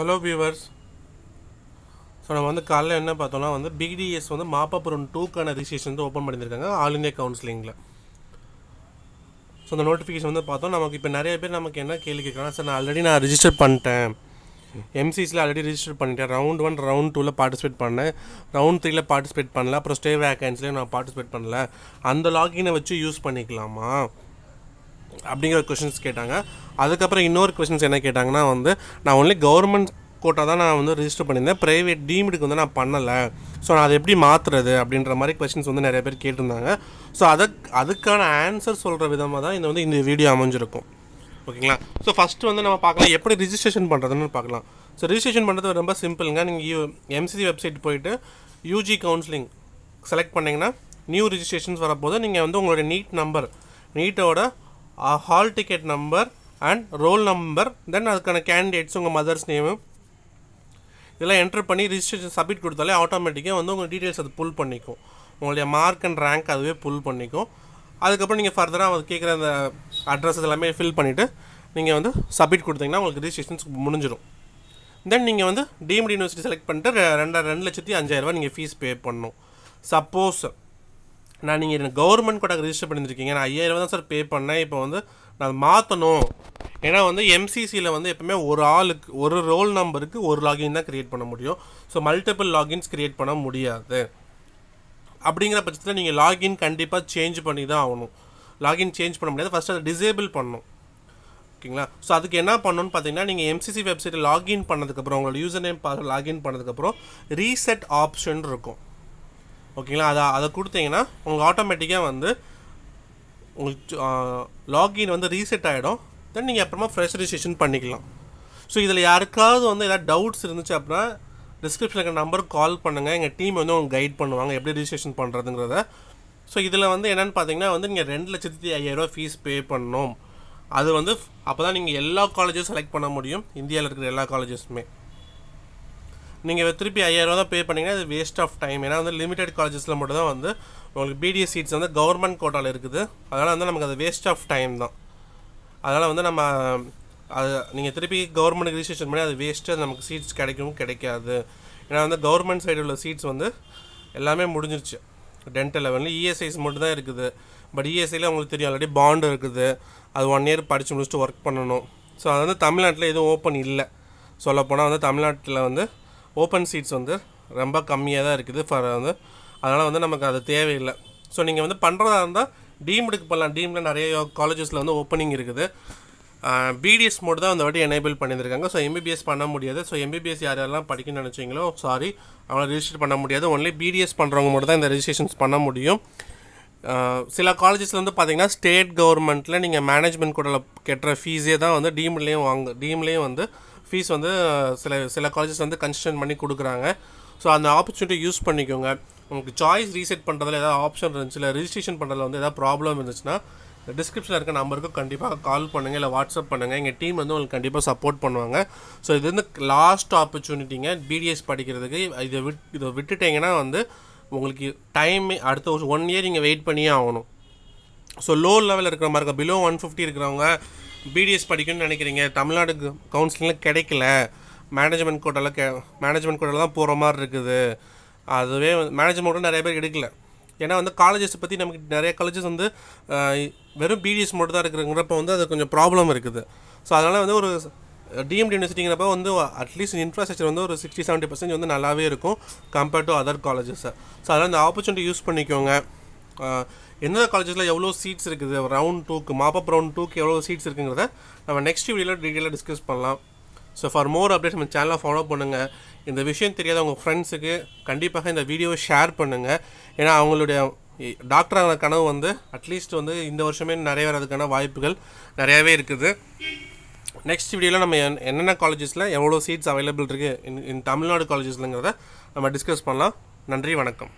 hello viewers so நம்ம வந்து காலைல என்ன பார்த்தோம்னா வந்து பிடிஎஸ் வந்து மாப்பாபுரம் டூக்கான ரிஜிஸ்ட்ரேஷன் வந்து ஓப்பன் பண்ணியிருக்காங்க ஆல் இந்தியா கவுன்சிலிங்கில் ஸோ அந்த நோட்டிஃபிகேஷன் வந்து பார்த்தோம் நமக்கு இப்போ நிறைய பேர் நமக்கு என்ன கேள்வி கேட்குறாங்க சார் நான் ஆல்ரெடி நான் ரிஜிஸ்டர் பண்ணிட்டேன் எம்சிஸில் ஆல்ரெடி ரிஜிஸ்டர் பண்ணிட்டேன் ரவுண்ட் ஒன் ரவுண்ட் டூவில் பார்ட்டிசிபேட் பண்ணேன் ரவுண்ட் த்ரீயில் பார்ட்டிசிபேட் பண்ணல அப்புறம் ஸ்டே வேக்கன்ஸ்லேயும் நான் பார்ட்டிசிபேட் பண்ணல அந்த லாகினை வச்சு யூஸ் பண்ணிக்கலாமா அப்படிங்கிற கொஷின்ஸ் கேட்டாங்க அதுக்கப்புறம் இன்னொரு கொஷின்ஸ் என்ன கேட்டாங்கன்னா வந்து நான் ஒன்லி கவர்மெண்ட் கோட்டா தான் நான் வந்து ரிஜிஸ்டர் பண்ணியிருந்தேன் ப்ரைவேட் டீம்டுக்கு வந்து நான் பண்ணலை ஸோ நான் அதை எப்படி மாற்றுறது அப்படின்ற மாதிரி கொஷின்ஸ் வந்து நிறைய பேர் கேட்டிருந்தாங்க ஸோ அதுக்கு அதுக்கான ஆன்சர் சொல்கிற விதமாக தான் இந்த வந்து இந்த வீடியோ அமைஞ்சிருக்கும் ஓகேங்களா ஸோ ஃபஸ்ட்டு வந்து நம்ம பார்க்கலாம் எப்படி ரிஜிஸ்ட்ரேஷன் பண்ணுறதுன்னு பார்க்கலாம் ஸோ ரிஜிஸ்ட்ரேஷன் பண்ணுறது ரொம்ப சிம்பிளுங்க நீங்கள் யூ எம்சிசி வெப்சைட் போயிட்டு யூஜி கவுன்சிலிங் செலக்ட் பண்ணிங்கன்னா நியூ ரிஜிஸ்ட்ரேஷன்ஸ் வரப்போது நீங்கள் வந்து உங்களுடைய நீட் நம்பர் நீட்டோட hall ticket number and roll number then அதுக்கான கேண்டிடேட்ஸ் உங்கள் மதர்ஸ் நேமு இதெல்லாம் என்ட்ரு பண்ணி ரிஜிஸ்ட்ரேஷன் சப்மிட் கொடுத்தாலே ஆட்டோமேட்டிக்காக வந்து உங்கள் டீட்டெயில்ஸ் அது புல் பண்ணிக்கும் உங்களுடைய மார்க் அண்ட் ரேங்க் அதுவே புல் பண்ணிக்கும் அதுக்கப்புறம் நீங்கள் ஃபர்தராக அவங்க கேட்குற அந்த அட்ரஸ் எல்லாமே ஃபில் பண்ணிவிட்டு நீங்கள் வந்து சப்மிட் கொடுத்தீங்கன்னா உங்களுக்கு ரிஜிஸ்ட்ரேஷன்ஸ் முடிஞ்சிடும் தென் நீங்கள் வந்து டீம்டு யூனிவர்சிட்டி செலக்ட் பண்ணிட்டு ரெண்டு ரெண்டு லட்சத்தி அஞ்சாயிரரூபா நீங்கள் ஃபீஸ் பே பண்ணணும் சப்போஸ் நான் நீங்கள் எனக்கு கவர்மெண்ட் கூட ரிஜிஸ்டர் பண்ணியிருக்கீங்க நான் ஐயாயிரம் தான் சார் பே பண்ணேன் இப்போ வந்து நான் மாற்றணும் ஏன்னா வந்து எம்சிசியில் வந்து எப்பவுமே ஒரு ஆளுக்கு ஒரு ரோல் நம்பருக்கு ஒரு லாகின் தான் க்ரியேட் பண்ண முடியும் ஸோ மல்டிபிள் லாகின்ஸ் க்ரியேட் பண்ண முடியாது அப்படிங்கிற பட்சத்தில் நீங்கள் லாகின் கண்டிப்பாக சேஞ்ச் பண்ணி தான் ஆகணும் லாகின் சேஞ்ச் பண்ண முடியாது ஃபஸ்ட் அதை டிசேபிள் பண்ணணும் ஓகேங்களா ஸோ அதுக்கு என்ன பண்ணணும்னு பார்த்தீங்கன்னா நீங்கள் எம்சிசி வெப்சைட்டில் லாகின் பண்ணதுக்கப்புறம் உங்களோட யூசர் நேம் பாஸ் லாகின் பண்ணதுக்கப்புறம் ரீசெட் ஆப்ஷன் இருக்கும் ஓகேங்களா அதை அதை கொடுத்தீங்கன்னா உங்களுக்கு ஆட்டோமேட்டிக்காக வந்து உங்களுக்கு லாகின் வந்து ரீசெட் ஆகிடும் தென் நீங்கள் அப்புறமா ஃப்ரெஷ் ரிஜிஸ்ட்ரேஷன் பண்ணிக்கலாம் ஸோ இதில் யாருக்காவது வந்து ஏதாவது டவுட்ஸ் இருந்துச்சு அப்படின்னா டிஸ்கிரிப்ஷனில் இருக்கிற நம்பருக்கு கால் பண்ணுங்கள் எங்கள் டீம் வந்து உங்களுக்கு கைட் பண்ணுவாங்க எப்படி ரிஜிஸ்ட்ரேஷன் பண்ணுறதுங்கிறத ஸோ இதில் வந்து என்னென்னு பார்த்தீங்கன்னா வந்து நீங்கள் ரெண்டு லட்சத்தி ஐயாயிரரூவா ஃபீஸ் பே பண்ணணும் அது வந்து அப்போ தான் நீங்கள் எல்லா காலேஜும் செலக்ட் பண்ண முடியும் இந்தியாவில் இருக்கிற எல்லா காலேஜஸுமே நீங்கள் திருப்பி ஐயாயிரம் தான் பே பண்ணிங்கன்னா இது வேஸ்ட் ஆஃப் டைம் ஏன்னா வந்து லிமிடெட் காலேஜஸில் மட்டும் தான் வந்து உங்களுக்கு பிடிஎஸ் சீட்ஸ் வந்து கவர்மெண்ட் கோட்டாவில் இருக்குது அதனால் வந்து நமக்கு அது வேஸ்ட் ஆஃப் டைம் தான் அதனால் வந்து நம்ம அது நீங்கள் திருப்பி கவர்மெண்ட் ரிஜிஸ்ட்ரேஷன் பண்ணி அது வேஸ்ட்டு அது நமக்கு சீட்ஸ் கிடைக்கும் கிடைக்காது ஏன்னா வந்து கவர்மெண்ட் சைடு உள்ள சீட்ஸ் வந்து எல்லாமே முடிஞ்சிருச்சு டென்டல் லெவனில் e இஎஸ்ஐஸ் மட்டும் தான் இருக்குது பட் இஎஸ்ஐயில் e உங்களுக்கு தெரியும் ஆல்ரெடி பாண்டு இருக்குது அது ஒன் இயர் படித்து முடிச்சுட்டு ஒர்க் பண்ணணும் ஸோ அது வந்து தமிழ்நாட்டில் எதுவும் ஓப்பன் இல்லை சொல்லப்போனால் வந்து தமிழ்நாட்டில் வந்து ஓப்பன் சீட்ஸ் வந்து ரொம்ப கம்மியாக தான் இருக்குது ஃபார் வந்து அதனால் வந்து நமக்கு அது தேவையில்லை ஸோ நீங்கள் வந்து பண்ணுறதா இருந்தால் டீம்டுக்கு பண்ணலாம் டீமில் நிறைய காலேஜஸில் வந்து ஓப்பனிங் இருக்குது பிடிஎஸ் மோடு தான் அந்த வாட்டி எனேபிள் பண்ணியிருக்காங்க ஸோ எம்பிபிஎஸ் பண்ண முடியாது ஸோ எம்பிபிஎஸ் யார் யாரெல்லாம் படிக்கணும்னு நினச்சிங்களோ சாரி அவங்கள ரிஜிஸ்டர் பண்ண முடியாது ஒன்லி பிடிஎஸ் பண்ணுறவங்க மட்டும் தான் இந்த ரிஜிஸ்ட்ரேஷன்ஸ் பண்ண முடியும் சில காலேஜஸில் வந்து பார்த்திங்கன்னா ஸ்டேட் கவர்மெண்ட்டில் நீங்கள் மேனேஜ்மெண்ட் கூட கெட்டுற ஃபீஸே தான் வந்து டீம்லேயும் வாங்க டீம்லேயும் வந்து ஃபீஸ் வந்து சில சில காலேஜஸ் வந்து கன்ஸ்டன் பண்ணி கொடுக்குறாங்க ஸோ அந்த ஆப்பர்ச்சுனிட்டி யூஸ் பண்ணிக்கோங்க உங்களுக்கு சாய்ஸ் ரீசெட் பண்ணுறதுல ஏதாவது ஆப்ஷன் இருந்துச்சு இல்லை ரிஜிஸ்ட்ரேஷன் பண்ணுறதுல வந்து ஏதாவது ப்ராப்ளம் இருந்துச்சுன்னா டிஸ்கிரிப்ஷனில் இருக்க நம்பருக்கு கண்டிப்பாக கால் பண்ணுங்கள் இல்லை வாட்ஸ்அப் பண்ணுங்கள் எங்கள் டீம் வந்து உங்களுக்கு கண்டிப்பாக சப்போர்ட் பண்ணுவாங்க ஸோ இது வந்து லாஸ்ட் ஆப்பர்ச்சுனிட்டிங்க பிடிஎஸ் படிக்கிறதுக்கு இதை விட் இதை விட்டுட்டிங்கன்னா வந்து உங்களுக்கு டைம் அடுத்த ஒரு ஒன் இயர் நீங்கள் வெயிட் பண்ணியே ஆகணும் ஸோ லோ லெவலில் இருக்கிற மாதிரி இருக்க பிலோ ஒன் ஃபிஃப்டி இருக்கிறவங்க பிடிஎஸ் படிக்கணும்னு நினைக்கிறீங்க தமிழ்நாடு கவுன்சிலிங்கில் கிடைக்கல மேனேஜ்மெண்ட் கோட்டால் கே மேனேஜ்மெண்ட் கோட்டால் தான் போகிற மாதிரி இருக்குது அதுவே மேனேஜ்மெண்ட்டும் நிறைய பேர் எடுக்கல ஏன்னா வந்து காலேஜஸ் பற்றி நமக்கு நிறைய காலேஜஸ் வந்து வெறும் பிடிஎஸ் மட்டும் தான் இருக்கிறங்கிறப்ப வந்து அது கொஞ்சம் ப்ராப்ளம் இருக்குது ஸோ அதனால் வந்து ஒரு டிஎம்டி யூனிவர்சிட்டிங்கிறப்ப வந்து அட்லீஸ்ட் இன்ஃப்ராஸ்ட்ரக்சர் வந்து ஒரு சிக்ஸ்டி செவன்ட்டி பர்சன்ட் வந்து நல்லாவே இருக்கும் compared to other colleges so அதனால் இந்த ஆப்பர்ச்சுனிட்டி யூஸ் பண்ணிக்கோங்க எந்தெந்த காலேஜஸில் எவ்வளோ சீட்ஸ் இருக்குது ரவுண்ட் டூக்கு மாப்பப் ரவுண்ட் டூக்கு எவ்வளோ சீட்ஸ் இருக்குங்கிறத நம்ம நெக்ஸ்ட் வீடியோவில் டீட்டெயிலாக டிஸ்கஸ் பண்ணலாம் ஸோ ஃபார் மோர் அப்டேட்ஸ் நம்ம சேனலாக ஃபாலோ பண்ணுங்கள் இந்த விஷயம் தெரியாத உங்கள் ஃப்ரெண்ட்ஸுக்கு கண்டிப்பாக இந்த வீடியோவை ஷேர் பண்ணுங்கள் ஏன்னா அவங்களுடைய டாக்டர் ஆகிற கனவு வந்து அட்லீஸ்ட் வந்து இந்த வருஷமே நிறைவேறதுக்கான வாய்ப்புகள் நிறையாவே இருக்குது நெக்ஸ்ட் வீடியோவில் நம்ம என்னென்ன காலேஜஸில் எவ்வளோ சீட்ஸ் அவைலபிள் இருக்குது இன் இன் தமிழ்நாடு காலேஜஸ்லங்கிறத நம்ம டிஸ்கஸ் பண்ணலாம் நன்றி வணக்கம்